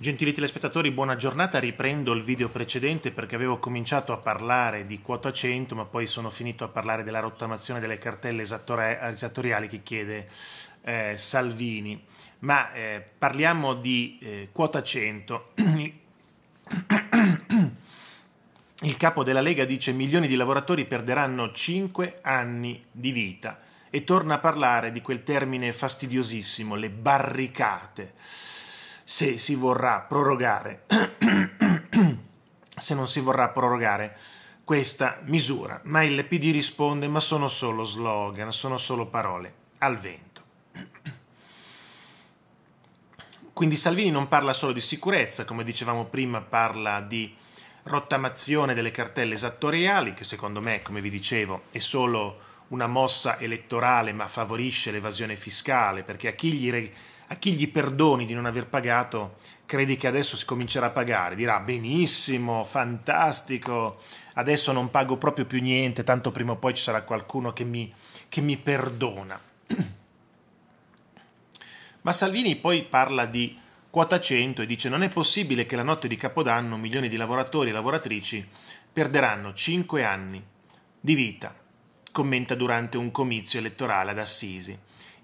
Gentili telespettatori, buona giornata. Riprendo il video precedente perché avevo cominciato a parlare di quota 100, ma poi sono finito a parlare della rottamazione delle cartelle esattoriali che chiede eh, Salvini. Ma eh, parliamo di eh, quota 100. Il capo della Lega dice milioni di lavoratori perderanno 5 anni di vita e torna a parlare di quel termine fastidiosissimo, le barricate se si vorrà prorogare, se non si vorrà prorogare questa misura. Ma il PD risponde, ma sono solo slogan, sono solo parole al vento. Quindi Salvini non parla solo di sicurezza, come dicevamo prima parla di rottamazione delle cartelle esattoriali, che secondo me, come vi dicevo, è solo una mossa elettorale ma favorisce l'evasione fiscale, perché a chi gli, a chi gli perdoni di non aver pagato, credi che adesso si comincerà a pagare, dirà benissimo, fantastico, adesso non pago proprio più niente, tanto prima o poi ci sarà qualcuno che mi, che mi perdona. Ma Salvini poi parla di quota 100 e dice non è possibile che la notte di Capodanno milioni di lavoratori e lavoratrici perderanno 5 anni di vita, commenta durante un comizio elettorale ad Assisi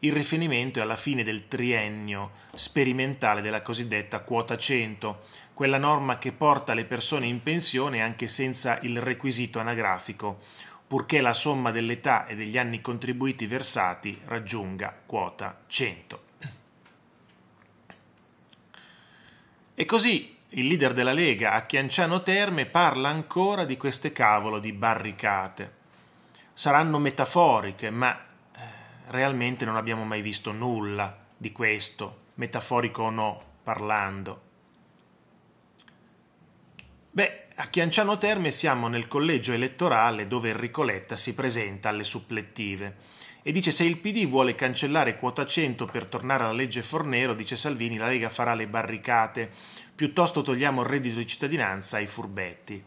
il riferimento è alla fine del triennio sperimentale della cosiddetta quota 100, quella norma che porta le persone in pensione anche senza il requisito anagrafico, purché la somma dell'età e degli anni contribuiti versati raggiunga quota 100. E così il leader della Lega a Chianciano Terme parla ancora di queste cavolo di barricate. Saranno metaforiche, ma realmente non abbiamo mai visto nulla di questo, metaforico o no, parlando. Beh, a Chianciano Terme siamo nel collegio elettorale dove Enrico Letta si presenta alle supplettive e dice se il PD vuole cancellare quota 100 per tornare alla legge Fornero, dice Salvini, la Lega farà le barricate, piuttosto togliamo il reddito di cittadinanza ai furbetti.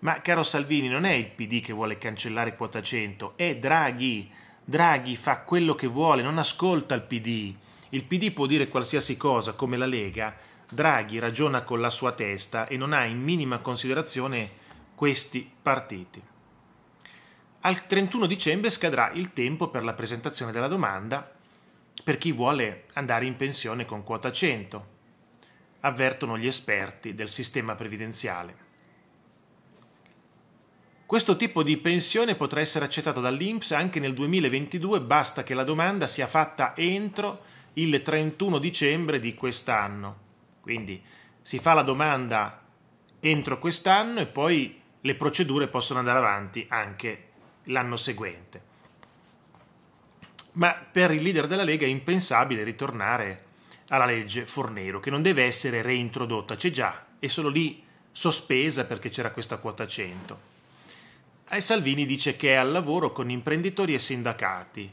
Ma caro Salvini, non è il PD che vuole cancellare quota 100, è Draghi Draghi fa quello che vuole, non ascolta il PD. Il PD può dire qualsiasi cosa, come la Lega, Draghi ragiona con la sua testa e non ha in minima considerazione questi partiti. Al 31 dicembre scadrà il tempo per la presentazione della domanda per chi vuole andare in pensione con quota 100, avvertono gli esperti del sistema previdenziale. Questo tipo di pensione potrà essere accettata dall'INPS anche nel 2022, basta che la domanda sia fatta entro il 31 dicembre di quest'anno. Quindi si fa la domanda entro quest'anno e poi le procedure possono andare avanti anche l'anno seguente. Ma per il leader della Lega è impensabile ritornare alla legge Fornero, che non deve essere reintrodotta, c'è già, è solo lì sospesa perché c'era questa quota 100. E Salvini dice che è al lavoro con imprenditori e sindacati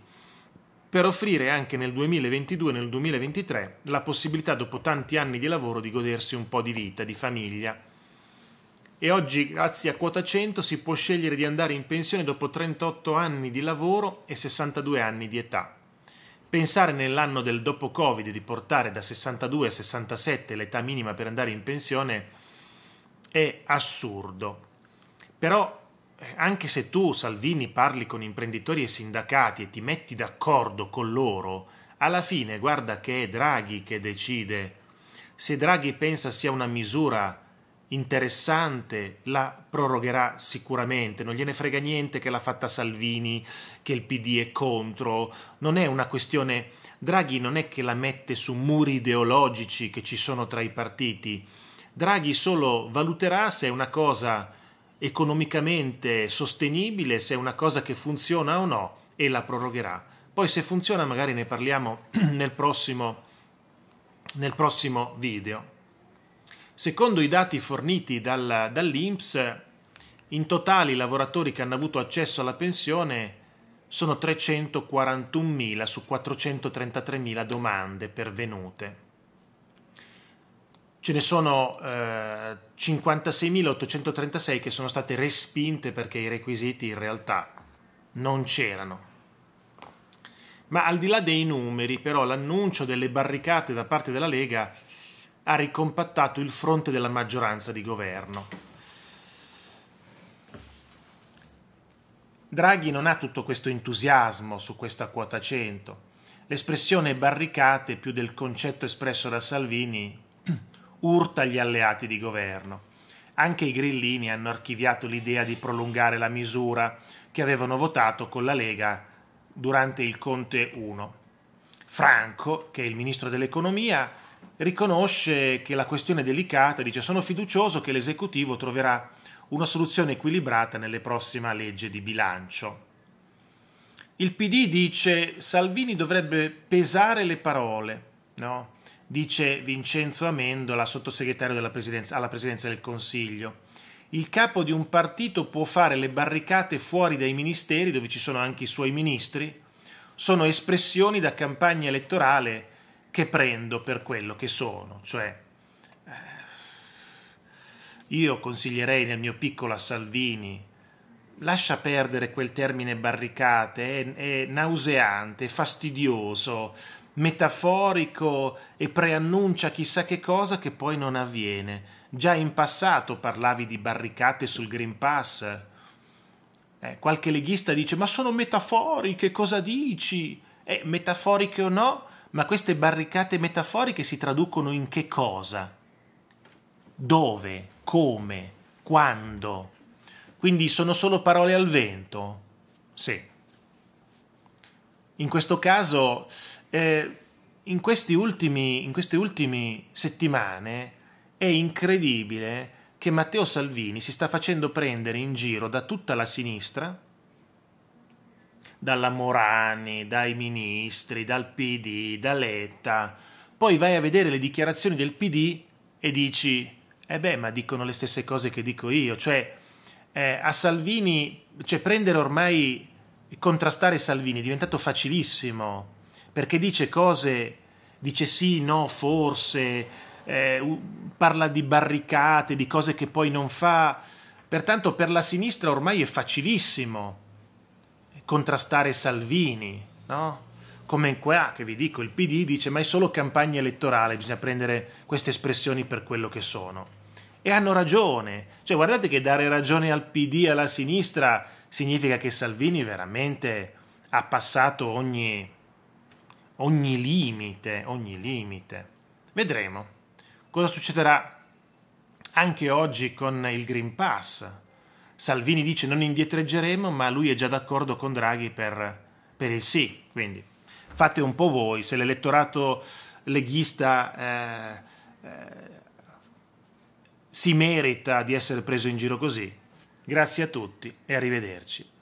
per offrire anche nel 2022 e nel 2023 la possibilità dopo tanti anni di lavoro di godersi un po' di vita, di famiglia. E oggi grazie a quota 100 si può scegliere di andare in pensione dopo 38 anni di lavoro e 62 anni di età. Pensare nell'anno del dopo Covid di portare da 62 a 67 l'età minima per andare in pensione è assurdo. Però anche se tu, Salvini, parli con imprenditori e sindacati e ti metti d'accordo con loro, alla fine guarda che è Draghi che decide. Se Draghi pensa sia una misura interessante, la prorogherà sicuramente, non gliene frega niente che l'ha fatta Salvini, che il PD è contro, non è una questione... Draghi non è che la mette su muri ideologici che ci sono tra i partiti, Draghi solo valuterà se è una cosa economicamente sostenibile, se è una cosa che funziona o no e la prorogherà. Poi se funziona magari ne parliamo nel prossimo, nel prossimo video. Secondo i dati forniti dal, dall'INPS, in totale i lavoratori che hanno avuto accesso alla pensione sono 341.000 su 433.000 domande pervenute ce ne sono eh, 56.836 che sono state respinte perché i requisiti in realtà non c'erano. Ma al di là dei numeri, però, l'annuncio delle barricate da parte della Lega ha ricompattato il fronte della maggioranza di governo. Draghi non ha tutto questo entusiasmo su questa quota 100. L'espressione barricate più del concetto espresso da Salvini urta gli alleati di governo. Anche i grillini hanno archiviato l'idea di prolungare la misura che avevano votato con la Lega durante il Conte 1. Franco, che è il ministro dell'economia, riconosce che la questione è delicata, e dice sono fiducioso che l'esecutivo troverà una soluzione equilibrata nelle prossime leggi di bilancio. Il PD dice Salvini dovrebbe pesare le parole, no? dice Vincenzo Amendola, sottosegretario presidenza, alla presidenza del Consiglio. Il capo di un partito può fare le barricate fuori dai ministeri, dove ci sono anche i suoi ministri, sono espressioni da campagna elettorale che prendo per quello che sono, cioè eh, io consiglierei nel mio piccolo a Salvini lascia perdere quel termine barricate, è, è nauseante, è fastidioso, metaforico e preannuncia chissà che cosa che poi non avviene. Già in passato parlavi di barricate sul Green Pass. Eh, qualche leghista dice: Ma sono metaforiche, cosa dici? Eh, metaforiche o no, ma queste barricate metaforiche si traducono in che cosa? Dove? Come? Quando? Quindi sono solo parole al vento? Sì in questo caso eh, in, ultimi, in queste ultime settimane è incredibile che Matteo Salvini si sta facendo prendere in giro da tutta la sinistra, dalla Morani, dai ministri, dal PD, da Letta. Poi vai a vedere le dichiarazioni del PD e dici, eh beh, ma dicono le stesse cose che dico io. Cioè, eh, a Salvini, cioè prendere ormai contrastare Salvini è diventato facilissimo perché dice cose, dice sì, no, forse, eh, parla di barricate, di cose che poi non fa. Pertanto per la sinistra ormai è facilissimo contrastare Salvini, no? Come qua che vi dico, il PD dice ma è solo campagna elettorale, bisogna prendere queste espressioni per quello che sono. E hanno ragione, cioè guardate che dare ragione al PD e alla sinistra significa che Salvini veramente ha passato ogni, ogni limite, ogni limite. Vedremo cosa succederà anche oggi con il Green Pass. Salvini dice non indietreggeremo, ma lui è già d'accordo con Draghi per, per il sì. Quindi fate un po' voi, se l'elettorato leghista eh, eh, si merita di essere preso in giro così, Grazie a tutti e arrivederci.